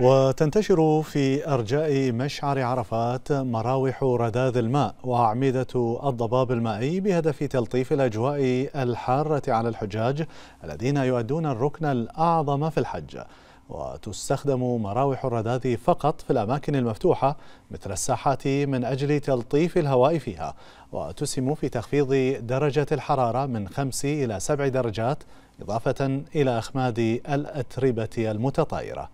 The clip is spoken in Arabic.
وتنتشر في أرجاء مشعر عرفات مراوح رذاذ الماء وأعمدة الضباب المائي بهدف تلطيف الأجواء الحارة على الحجاج الذين يؤدون الركن الأعظم في الحج وتستخدم مراوح الرذاذ فقط في الأماكن المفتوحة مثل الساحات من أجل تلطيف الهواء فيها وتسهم في تخفيض درجة الحرارة من 5 إلى 7 درجات إضافة إلى أخماد الأتربة المتطايرة